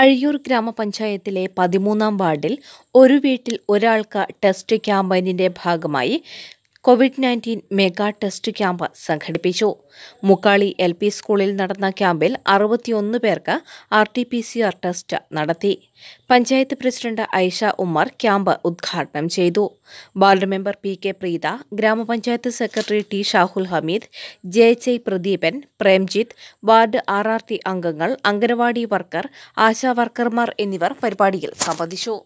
അഴിയൂർ ഗ്രാമപഞ്ചായത്തിലെ പതിമൂന്നാം വാർഡിൽ ഒരു വീട്ടിൽ ഒരാൾക്ക് ടെസ്റ്റ് ക്യാമ്പയിനിന്റെ ഭാഗമായി COVID nineteen mega test camp സംഘടിപ്പിച്ചു മുക്കാളി എൽ പി സ്കൂളിൽ നടന്ന ക്യാമ്പിൽ അറുപത്തിയൊന്ന് പേർക്ക് R T P C R test നടത്തി പഞ്ചായത്ത് പ്രസിഡന്റ് ഐഷ ഉമ്മർ ക്യാമ്പ് ഉദ്ഘാടനം ചെയ്തു ward member P K Preetha ഗ്രാമപഞ്ചായത്ത് secretary T Shahul Hameed J J Pradeepan Premjith ward R R T അംഗങ്ങൾ അംഗനവാടി വർക്കർ ആശാ വർക്കർമാർ എന്നിവർ പരിപാടിയിൽ സംബന്ധിച്ചു